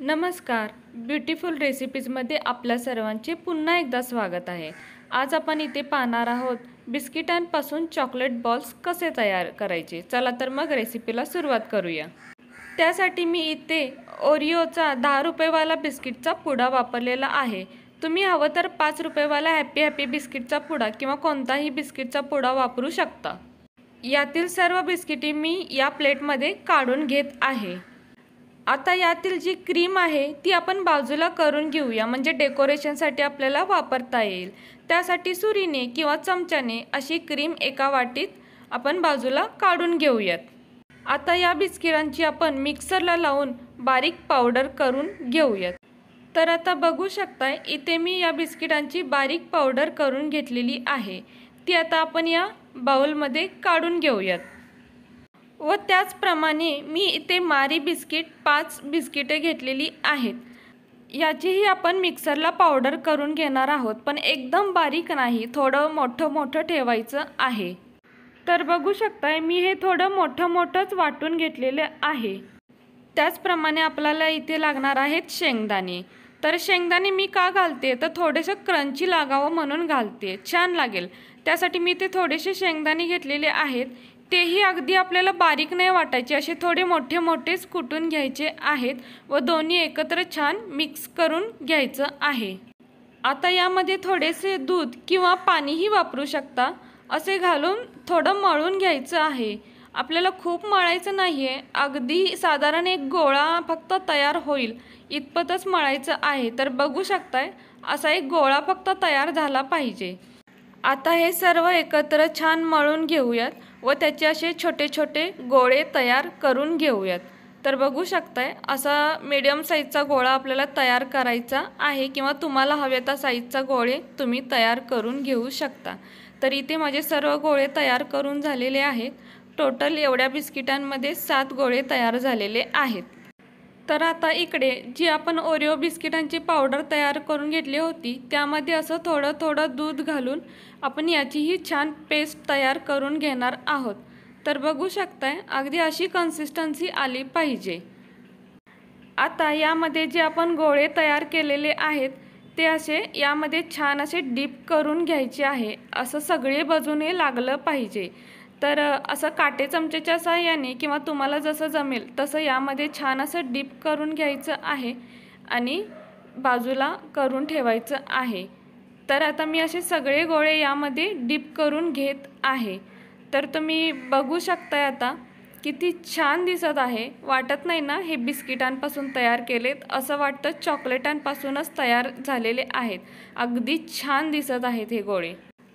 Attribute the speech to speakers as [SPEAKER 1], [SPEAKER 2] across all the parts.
[SPEAKER 1] नमस्कार ब्युटिफुल रेसिपीजमध्ये आपल्या सर्वांचे पुन्हा एकदा स्वागत आहे आज आपण इथे पाहणार आहोत बिस्किटांपासून चॉकलेट बॉल्स कसे तयार करायचे चला तर मग रेसिपीला सुरुवात करूया त्यासाठी मी इथे ओरिओचा दहा रुपयेवाला बिस्किटचा पुडा वापरलेला आहे तुम्ही हवं तर पाच रुपयेवाला हॅपी हॅपी बिस्किटचा पुडा किंवा कोणताही बिस्किटचा पुडा वापरू शकता यातील सर्व बिस्किटी मी या प्लेटमध्ये काढून घेत आहे आता यातील जी क्रीम आहे ती आपण बाजूला करून घेऊया म्हणजे डेकोरेशनसाठी आपल्याला वापरता येईल त्यासाठी सुरीने किंवा चमच्याने अशी क्रीम एका वाटीत आपण बाजूला काढून घेऊयात आता या बिस्किटांची आपण मिक्सरला लावून बारीक पावडर करून घेऊयात तर आता बघू शकताय इथे मी या बिस्किटांची बारीक पावडर करून घेतलेली आहे ती आता आपण या बाउलमध्ये काढून घेऊयात व त्याचप्रमाणे मी इथे मारी बिस्किट पाच बिस्किटे घेतलेली आहेत याचीही आपण मिक्सरला पावडर करून घेणार आहोत पण एकदम बारीक नाही थोडं मोठं मोठं ठेवायचं आहे तर बघू शकताय मी हे थोडं मोठं मोठंच वाटून घेतलेलं आहे त्याचप्रमाणे आपल्याला इथे लागणार आहेत शेंगदाणे तर शेंगदाणे मी का घालते तर थोडंसं क्रंची लागावं म्हणून घालते छान लागेल त्यासाठी मी ते थोडेसे शेंगदाणे घेतलेले आहेत तेही अगदी आपल्याला बारीक नाही वाटायचे असे थोडे मोठे मोठेच कुटून घ्यायचे आहेत व दोन्ही एकत्र छान मिक्स करून घ्यायचं आहे आता यामध्ये थोडेसे दूध किंवा पाणीही वापरू शकता असे घालून थोडं मळून घ्यायचं आहे आपल्याला खूप मळायचं नाही आहे अगदी साधारण एक गोळा फक्त तयार होईल इतपतच मळायचं आहे तर बघू शकताय असा एक गोळा फक्त तयार झाला पाहिजे आता हे सर्व एकत्र छान मळून घेऊयात व त्याचे असे छोटे छोटे गोळे तयार करून घेऊयात तर बघू शकताय असा मीडियम साईजचा गोळा आपल्याला तयार करायचा आहे किंवा तुम्हाला हव्या त्या साईजचा गोळे तुम्ही तयार करून घेऊ शकता तर इथे माझे सर्व गोळे तयार करून झालेले आहेत टोटल एवढ्या बिस्किटांमध्ये सात गोळे तयार झालेले आहेत तर आता इकडे जी आपण ओरिओ बिस्किटांची पावडर तयार करून घेतली होती त्यामध्ये असं थोडं थोडं दूध घालून आपण याचीही छान पेस्ट तयार करून घेणार आहोत तर बघू शकताय अगदी अशी कन्सिस्टन्सी आली पाहिजे आता यामध्ये जे आपण गोळे तयार केलेले आहेत ते असे यामध्ये छान असे डीप करून घ्यायचे आहे असं सगळे बाजूने लागलं पाहिजे तर असं काटे चमचेच्या सहाय्याने किंवा तुम्हाला जसं जमेल तसं यामध्ये छान असं डीप करून घ्यायचं आहे आणि बाजूला करून ठेवायचं आहे तर आता मी असे सगळे गोळे यामध्ये डीप करून घेत आहे तर तुम्ही बघू शकताय आता किती छान दिसत आहे वाटत नाही ना हे बिस्किटांपासून तयार केलेत असं वाटतं चॉकलेटांपासूनच तयार झालेले आहेत अगदी छान दिसत आहेत हे गोळे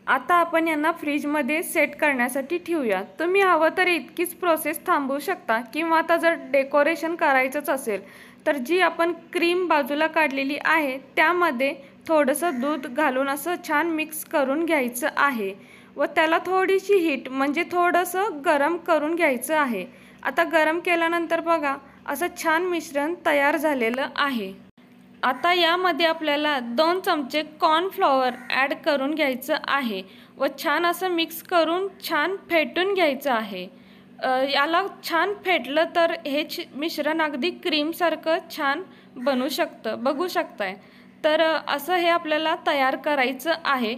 [SPEAKER 1] आता आपण यांना फ्रीजमध्ये सेट करण्यासाठी ठेवूया तुम्ही हवं तर इतकीच प्रोसेस थांबवू शकता किंवा आता जर डेकोरेशन करायचंच असेल तर जी आपण क्रीम बाजूला काढलेली आहे त्यामध्ये थोडंसं दूध घालून असं छान मिक्स करून घ्यायचं आहे व त्याला थोडीशी हीट म्हणजे थोडंसं गरम करून घ्यायचं आहे आता गरम केल्यानंतर बघा असं छान मिश्रण तयार झालेलं आहे आता यामध्ये आपल्याला दोन चमचे कॉर्नफ्लॉवर ॲड करून घ्यायचं आहे व छान असं मिक्स करून छान फेटून घ्यायचं आहे याला छान फेटलं तर हे मिश्रण अगदी क्रीमसारखं छान बनू शकतं बघू शकताय तर असं हे आपल्याला तयार करायचं आहे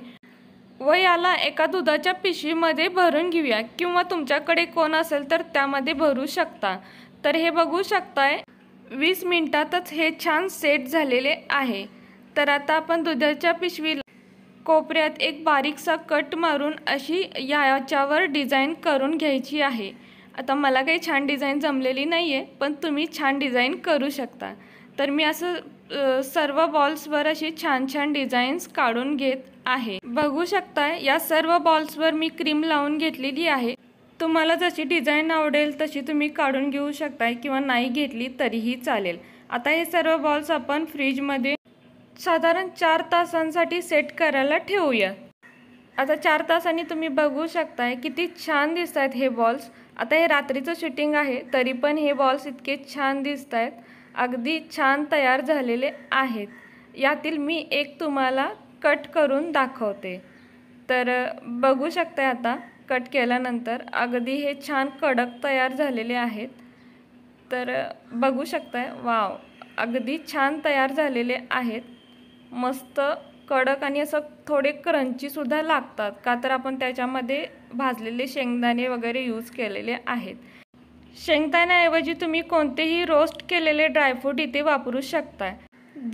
[SPEAKER 1] व याला एका दुधाच्या पिशवीमध्ये भरून घेऊया किंवा तुमच्याकडे कोण असेल तर त्यामध्ये भरू शकता तर हे बघू शकताय वीस मिनटातच हे छान सेट झालेले आहे तर आता आपण दुधाच्या पिशवीला कोपऱ्यात एक बारीकसा कट मारून अशी याच्यावर डिझाईन करून घ्यायची आहे आता मला काही छान डिझाईन जमलेली नाही आहे पण तुम्ही छान डिझाईन करू शकता तर मी असं सर्व बॉल्सवर अशी छान छान डिझाईन्स काढून घेत आहे बघू शकता या सर्व बॉल्सवर मी क्रीम लावून घेतलेली आहे तुम्हाला जशी डिझाईन आवडेल तशी तुम्ही काढून घेऊ शकताय किंवा नाही घेतली तरीही चालेल आता हे सर्व बॉल्स आपण फ्रीजमध्ये साधारण चार तासांसाठी सेट करायला ठेवूया आता चार तासांनी तुम्ही बघू शकताय किती छान दिसत आहेत हे बॉल्स आता हे रात्रीचं शूटिंग आहे तरी पण हे बॉल्स इतके छान दिसत आहेत अगदी छान तयार झालेले आहेत यातील मी एक तुम्हाला कट करून दाखवते तर बघू शकताय आता कट केल्यानंतर अगदी हे छान कडक तयार झालेले आहेत तर बघू शकताय वाव अगदी छान तयार झालेले आहेत मस्त कडक आणि असं थोडे क्रंचीसुद्धा लागतात का तर आपण त्याच्यामध्ये भाजलेले शेंगदाणे वगैरे यूज केलेले आहेत शेंगदाण्याऐवजी तुम्ही कोणतेही रोस्ट केलेले ड्रायफ्रूट इथे वापरू शकता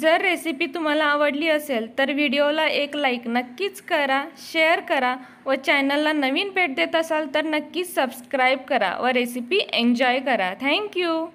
[SPEAKER 1] जर रेसिपी तुम्हाला आवडली असेल तर व्हिडिओला एक लाईक नक्कीच करा शेअर करा व चॅनलला नवीन भेट देत असाल तर नक्कीच सबस्क्राईब करा व रेसिपी एन्जॉय करा थँक्यू